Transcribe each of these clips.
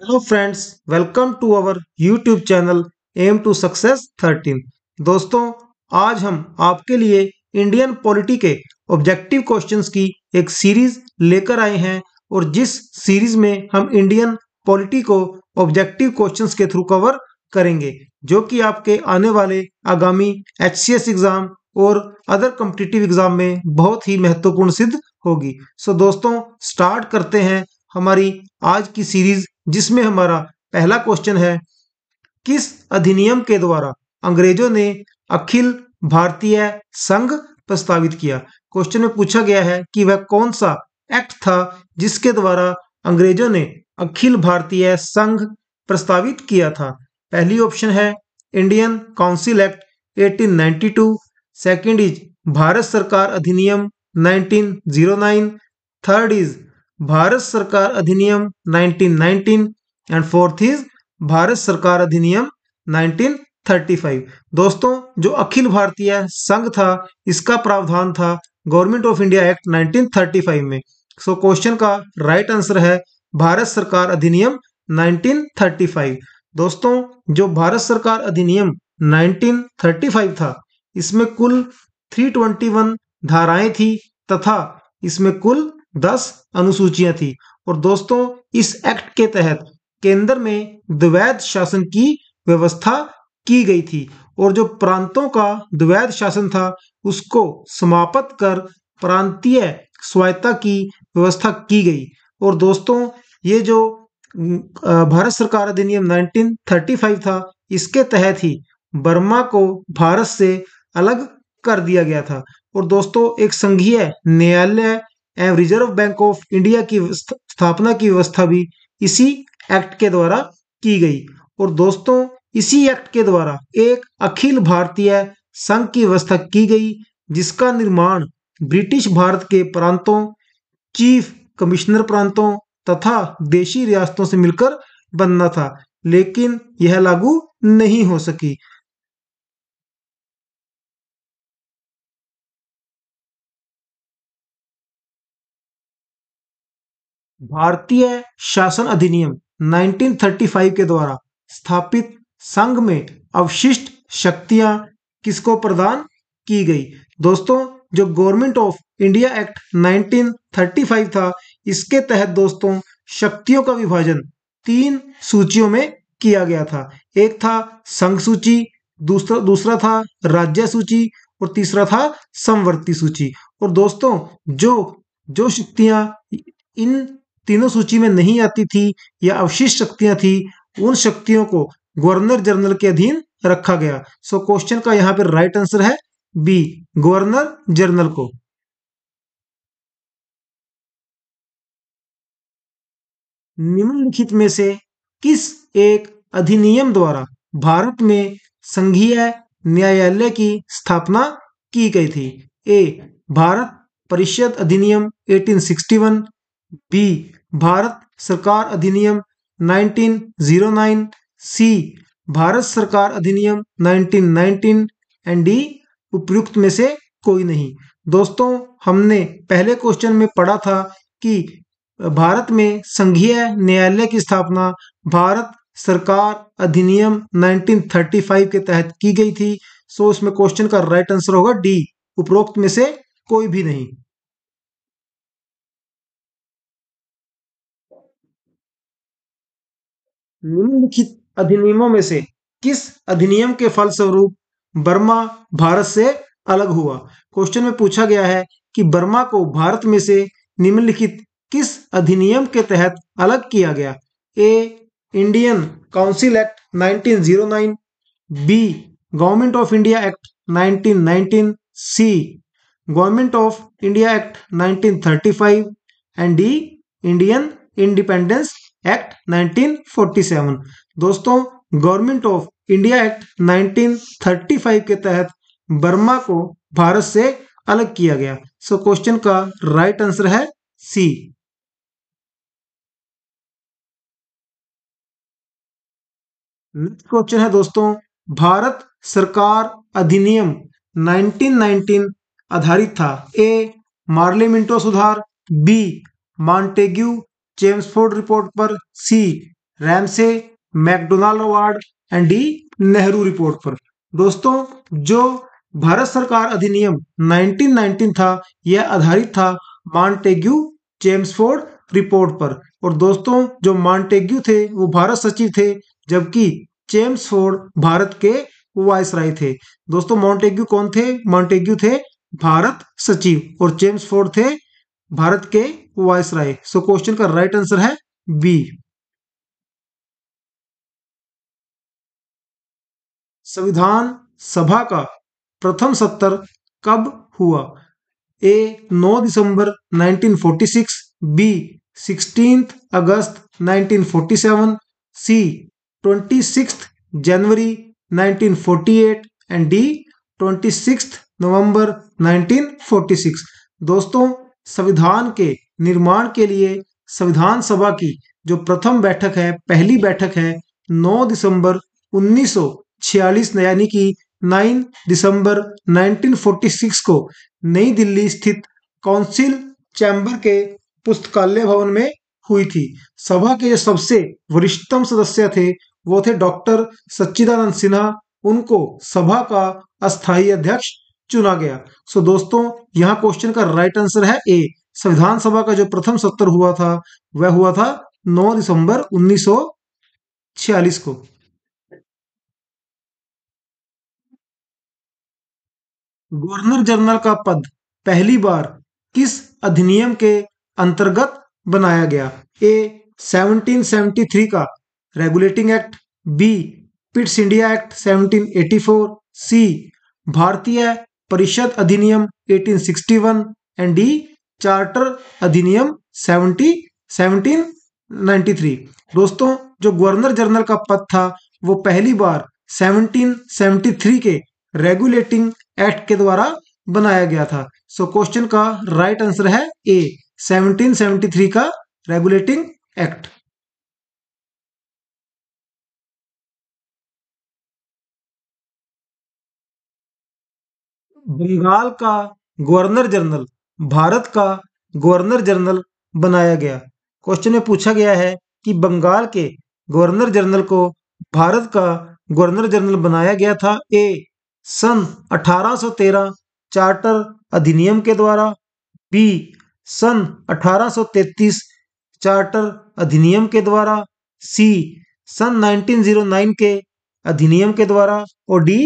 Hello friends welcome to our YouTube channel M to success 13 दोस्तों आज हम आपके लिए इंडियन पॉलिटी के ऑब्जेक्टिव क्वेश्चंस की एक सीरीज लेकर आए हैं और जिस सीरीज में हम इंडियन पॉलिटी को ऑब्जेक्टिव क्वेश्चंस के थ्रू कवर करेंगे जो कि आपके आने वाले आगामी एच एग्जाम और अदर कम्पिटिटिव एग्जाम में बहुत ही महत्वपूर्ण सिद्ध होगी सो दोस्तों स्टार्ट करते हैं हमारी आज की सीरीज जिसमें हमारा पहला क्वेश्चन है किस अधिनियम के द्वारा अंग्रेजों ने अखिल भारतीय संघ प्रस्तावित किया क्वेश्चन में पूछा गया है कि वह कौन सा एक्ट था जिसके द्वारा अंग्रेजों ने अखिल भारतीय संघ प्रस्तावित किया था पहली ऑप्शन है Indian council act 1892 second is Bharat सरकार अधिनियम 1909 थर्ड इज भारत सरकार अधिनियम 1919 एंड फोर्थ इज भारत सरकार अधिनियम 1935 दोस्तों जो अखिल भारतीय संघ था इसका प्रावधान था गवर्नमेंट ऑफ इंडिया एक्ट 1935 में सो so, क्वेश्चन का राइट right आंसर है भारत सरकार अधिनियम 1935 दोस्तों जो भारत सरकार अधिनियम 1935 था इसमें कुल 321 धाराएं थी तथा इसमें कुल दस अनुसूचियां थी और दोस्तों इस एक्ट के तहत केंद्र में द्वैध शासन की व्यवस्था की गई थी और जो प्रांतों का द्वैध शासन था उसको समाप्त कर प्रांतीय स्वायत्ता की व्यवस्था की गई और दोस्तों ये जो भारत सरकार अधिनियम 1935 था इसके तहत ही बर्मा को भारत से अलग कर दिया गया था और दोस्तों एक संघीय न्यायालय एवं रिजर्व बैंक ऑफ इंडिया की स्थापना की व्यवस्था भी इसी एक्ट के द्वारा की गई और दोस्तों इसी एक्ट के द्वारा एक अखिल भारतीय संघ की व्यवस्था की गई जिसका निर्माण ब्रिटिश भारत के प्रांतों चीफ कमिश्नर प्रांतों तथा देशी रियासतों से मिलकर बनना था लेकिन यह लागू नहीं हो सकी भारतीय शासन अधिनियम 1935 के द्वारा स्थापित संघ में अवशिष्ट शक्तियां किसको प्रदान की गई दोस्तों जो गवर्नमेंट ऑफ इंडिया एक्ट 1935 था इसके तहत दोस्तों शक्तियों का विभाजन तीन सूचियों में किया गया था एक था संघ सूची दूसरा दूसरा था राज्य सूची और तीसरा था समवर्ती सूची और दोस्तों जो जो शक्तियां इन तीनों सूची में नहीं आती थी या अवशिष्ट शक्तियां थी उन शक्तियों को गवर्नर जनरल के अधीन रखा गया सो क्वेश्चन का यहां पर राइट आंसर है बी गवर्नर जनरल को निम्नलिखित में से किस एक अधिनियम द्वारा भारत में संघीय न्यायालय की स्थापना की गई थी ए भारत परिषद अधिनियम 1861 बी भारत सरकार अधिनियम 1909 सी भारत सरकार अधिनियम 1919 एंड डी उपयुक्त में से कोई नहीं दोस्तों हमने पहले क्वेश्चन में पढ़ा था कि भारत में संघीय न्यायालय की स्थापना भारत सरकार अधिनियम 1935 के तहत की गई थी सो इसमें क्वेश्चन का राइट आंसर होगा डी उपरोक्त में से कोई भी नहीं निम्नलिखित अधिनियमों में से किस अधिनियम के फलस्वरूप बर्मा भारत से अलग हुआ क्वेश्चन में पूछा गया है कि बर्मा को भारत में से निम्नलिखित किस अधिनियम के तहत अलग किया गया A Indian council act 1909 B government of India act 1919 C government of India act 1935 and D Indian independence act 1947 दोस्तों गवर्नमेंट ऑफ इंडिया एक्ट 1935 के तहत बर्मा को भारत से अलग किया गया सो so, क्वेश्चन का राइट आंसर है सी नेक्स्ट क्वेश्चन है दोस्तों भारत सरकार अधिनियम 1919 आधारित था ए मार्लिमिंटो सुधार बी मॉन्टेग्यू चेम्सफोर्ड रिपोर्ट पर C Ramsay MacDonald award and D Nehru report पर दोस्तों जो भारत सरकार अधिनियम 1919 था यह आधारित था मॉन्टेग्यू चेम्सफोर्ड रिपोर्ट पर और दोस्तों जो मॉन्टेग्यू थे वो भारत सचिव थे जबकि चेम्सफोर्ड भारत के राय थे दोस्तों मॉन्टेग्यू कौन थे मॉन्टेग्यू थे भारत सचिव और चेम्सफोर्ड थे भारत के वॉयस राय सो क्वेश्चन का राइट आंसर है बी संविधान सभा का प्रथम सत्र कब हुआ ए 9 दिसंबर 1946 बी 16 अगस्त 1947 सी 26 जनवरी 1948 एंड डी 26 नवंबर 1946 दोस्तों संविधान के निर्माण के लिए संविधान सभा की जो प्रथम बैठक है पहली बैठक है 9 दिसंबर 1946 यानी कि 9 दिसंबर 1946 को नई दिल्ली स्थित काउंसिल चैम्बर के पुस्तकालय भवन में हुई थी सभा के जो सबसे वरिष्ठतम सदस्य थे वो थे डॉक्टर सच्चिदानंद सिन्हा उनको सभा का अस्थायी अध्यक्ष चुना गया सो so, दोस्तों यहाँ क्वेश्चन का राइट आंसर है ए संविधान सभा का जो प्रथम सत्र हुआ था वह हुआ था 9 दिसंबर 1946 को गवर्नर जनरल का पद पहली बार किस अधिनियम के अंतर्गत बनाया गया ए 1773 का regulating act B Pitt's India act 1784 C भारतीय परिषद अधिनियम 1861 एंड डी चार्टर अधिनियम 70 1793 दोस्तों जो गवर्नर जनरल का पद था वो पहली बार 1773 के रेगुलेटिंग एक्ट के द्वारा बनाया गया था सो so, क्वेश्चन का राइट right आंसर है ए 1773 का रेगुलेटिंग एक्ट बंगाल का गवर्नर जनरल भारत का गवर्नर जनरल बनाया गया क्वेश्चन में पूछा गया है कि बंगाल के गवर्नर जनरल को भारत का गवर्नर जनरल बनाया गया था ए सन 1813 चार्टर अधिनियम के द्वारा बी सन 1833 चार्टर अधिनियम के द्वारा सी सन 1909 के अधिनियम के द्वारा और डी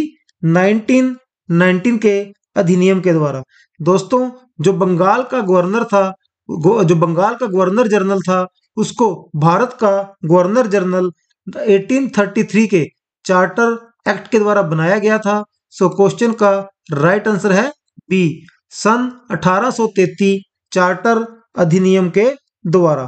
19 के अधिनियम के द्वारा दोस्तों जो बंगाल का गवर्नर था जो बंगाल का गवर्नर जनरल था उसको भारत का गवर्नर जनरल 1833 के चार्टर एक्ट के द्वारा बनाया गया था सो क्वेश्चन का राइट आंसर है बी सन 1833 चार्टर अधिनियम के द्वारा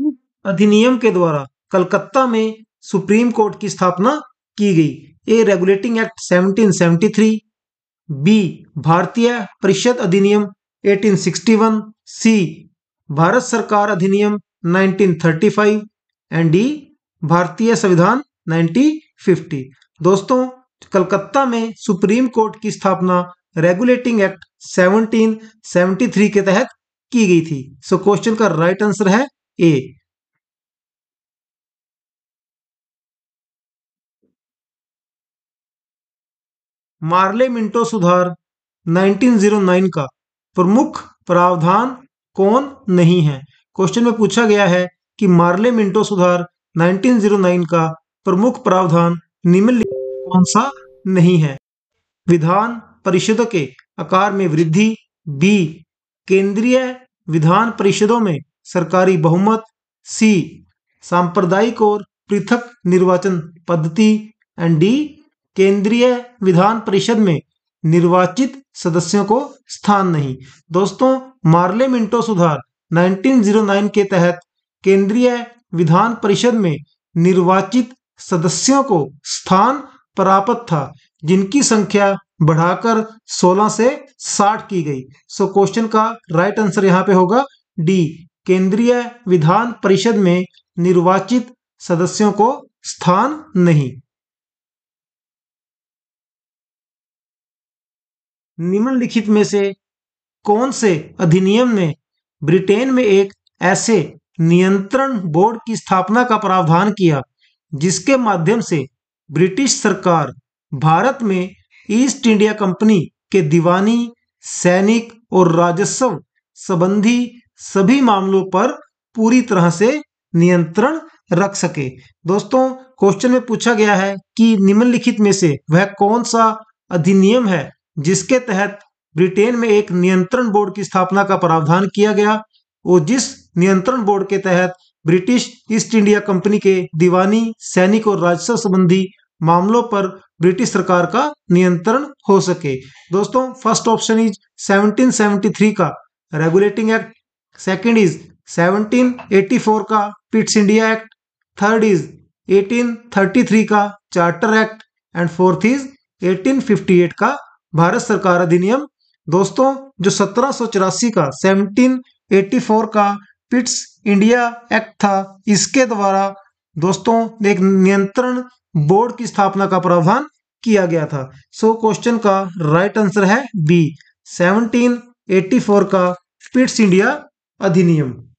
हम्म। अधिनियम के द्वारा कलकत्ता में सुप्रीम कोर्ट की स्थापना की गई ए रेगुलेटिंग एक्ट 1773 बी भारतीय परिषद अधिनियम 1861 सी भारत सरकार अधिनियम 1935 एंड डी भारतीय संविधान 1950 दोस्तों कलकत्ता में सुप्रीम कोर्ट की स्थापना रेगुलेटिंग एक्ट 1773 के तहत की गई थी सो so, क्वेश्चन का राइट आंसर है ए मार्ले मिंटो सुधार 1909 का प्रमुख प्रावधान कौन नहीं है क्वेश्चन में पूछा गया है कि मार्ले मिंटो सुधार 1909 का प्रमुख प्रावधान निम्नलिखित कौन सा नहीं है विधान परिषद के आकार में वृद्धि बी केंद्रीय विधान परिषदों में सरकारी बहुमत सी सांप्रदायिक और पृथक निर्वाचन पद्धति एंड डी केंद्रीय विधान परिषद में निर्वाचित सदस्यों को स्थान नहीं दोस्तों मार्ले मिंटो सुधार 1909 के तहत केंद्रीय विधान परिषद में निर्वाचित सदस्यों को स्थान प्राप्त था जिनकी संख्या बढ़ाकर 16 से 60 की गई सो क्वेश्चन का राइट आंसर यहां पे होगा डी केंद्रीय विधान परिषद में निर्वाचित सदस्यों को स्थान नहीं निम्नलिखित में से कौन से अधिनियम ने ब्रिटेन में एक ऐसे नियंत्रण बोर्ड की स्थापना का प्रावधान किया जिसके माध्यम से ब्रिटिश सरकार भारत में ईस्ट इंडिया कंपनी के दीवानी सैनिक और राजस्व संबंधी सभी मामलों पर पूरी तरह से नियंत्रण रख सके दोस्तों क्वेश्चन में पूछा गया है कि निम्नलिखित में से वह कौन सा अधिनियम है जिसके तहत ब्रिटेन में एक नियंत्रण बोर्ड की स्थापना का प्रावधान किया गया और जिस नियंत्रण बोर्ड के तहत ब्रिटिश ईस्ट इंडिया कंपनी के दीवानी सैनिक और राजस्व संबंधी मामलों पर ब्रिटिश सरकार का नियंत्रण हो सके दोस्तों फर्स्ट ऑप्शन इज 1773 का रेगुलेटिंग एक्ट सेकंड इज 1784 का Pitt's India act third is 1833 का charter act and fourth is 1858 का भारत सरकार अधिनियम दोस्तों जो सत्रह का 1784 का पिट्स इंडिया एक्ट था इसके द्वारा दोस्तों एक नियंत्रण बोर्ड की स्थापना का प्रावधान किया गया था सो so, क्वेश्चन का राइट आंसर है बी 1784 का पिट्स इंडिया अधिनियम